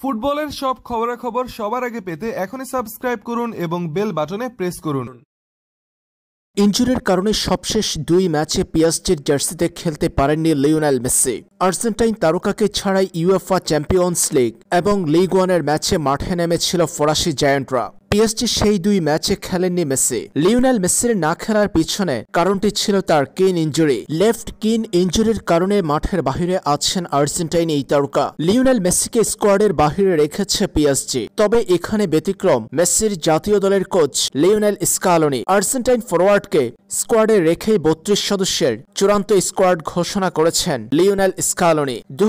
ফুটবলের সব খবরাখবর সবার আগে পেতে এখনই সাবস্ক্রাইব করুন এবং বেল বাটনে প্রেস করুন ইঞ্জুরির কারণে সবশেষ দুই ম্যাচে পিয়াসটির জার্সিতে খেলতে পারেননি লিওনাল মেসি আর্জেন্টাইন তারকাকে ছাড়াই ইউএফা চ্যাম্পিয়ন্স লিগ এবং লিগ ওয়ানের ম্যাচে মাঠে নেমেছিল ফরাসি জায়ান্টরা পিএসজি সেই দুই ম্যাচে খেলেননি মেসি লিওনেল মেসির না খেলার পিছনে কারণটি ছিল তার কিন ইঞ্জুরি লেফট কিন ইঞ্জুরির কারণে মাঠের বাহিরে আছেন আর্জেন্টাইন এই তারকা লিওনেল মেসিকে স্কোয়াডের বাহিরে রেখেছে পিএসজি তবে এখানে ব্যতিক্রম মেসির জাতীয় দলের কোচ লিওনেল স্কালোনি আর্জেন্টাইন ফরওয়ার্ডকে স্কোয়াডে রেখেই বত্রিশ সদস্যের চূড়ান্ত স্কোয়াড ঘোষণা করেছেন লিওনেল স্কালনি দু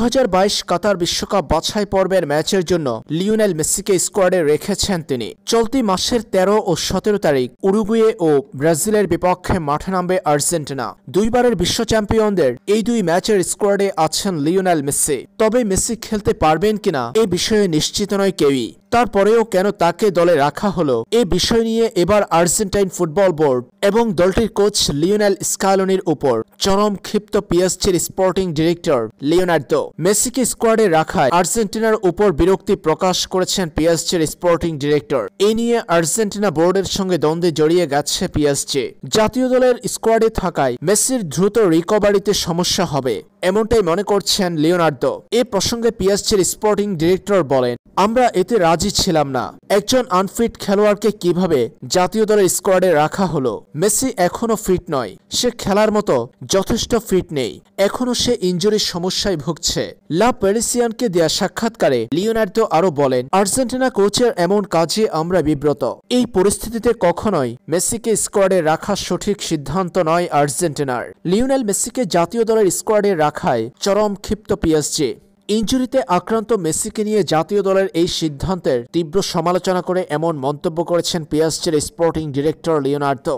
কাতার বিশ্বকাপ বাছাই পর্বের ম্যাচের জন্য লিওনেল মেসিকে স্কোয়াডে রেখেছেন তিনি চল চলতি মাসের ১৩ ও সতেরো তারিখ উরুগুয়ে ও ব্রাজিলের বিপক্ষে মাঠে নামবে আর্জেন্টিনা দুইবারের বিশ্ব চ্যাম্পিয়নদের এই দুই ম্যাচের স্কোয়াডে আছেন লিওনেল মেসি তবে মেসি খেলতে পারবেন কিনা এ বিষয়ে নিশ্চিত নয় কেউই তারপরেও কেন তাকে দলে রাখা হলো এ বিষয় নিয়ে এবার আর্জেন্টাইন ফুটবল বোর্ড এবং দলটির কোচ লিওনেল স্কালনির উপর চরম ক্ষিপ্ত পিএসসির স্পোর্টিং ডিরেক্টর লিওনার্দো মেসিকে স্কোয়াডে রাখায় আর্জেন্টিনার উপর বিরক্তি প্রকাশ করেছেন পিএসসির স্পোর্টিং ডিরেক্টর এ নিয়ে আর্জেন্টিনা বোর্ডের সঙ্গে দ্বন্দ্বে জড়িয়ে গেছে পিএসজে জাতীয় দলের স্কোয়াডে থাকায় মেসির দ্রুত রিকভারিতে সমস্যা হবে এমনটাই মনে করছেন লিওনার্দো এ প্রসঙ্গে পিএসসির স্পোর্টিং ডিরেক্টর বলেন আমরা এতে রাজি ছিলাম না একজন আনফিট খেলোয়াড়কে কিভাবে জাতীয় দলের স্কোয়াডে রাখা হলো মেসি এখনও ফিট নয় সে খেলার মতো যথেষ্ট ফিট নেই এখনও সে ইঞ্জুরির সমস্যায় ভুগছে লা প্যারিসিয়ানকে দেয়া সাক্ষাৎকারে লিওনার্দো আরও বলেন আর্জেন্টিনা কোচের এমন কাজে আমরা বিব্রত এই পরিস্থিতিতে কখনোই মেসিকে স্কোয়াডে রাখা সঠিক সিদ্ধান্ত নয় আর্জেন্টিনার লিওনেল মেসিকে জাতীয় দলের স্কোয়াডে রাখা রাখায় চরম ক্ষিপ্ত পিএসজি ইঞ্জুরিতে আক্রান্ত মেসিকে নিয়ে জাতীয় দলের এই সিদ্ধান্তের তীব্র সমালোচনা করে এমন মন্তব্য করেছেন পিএসজির স্পোর্টিং ডিরেক্টর লিওনার্দো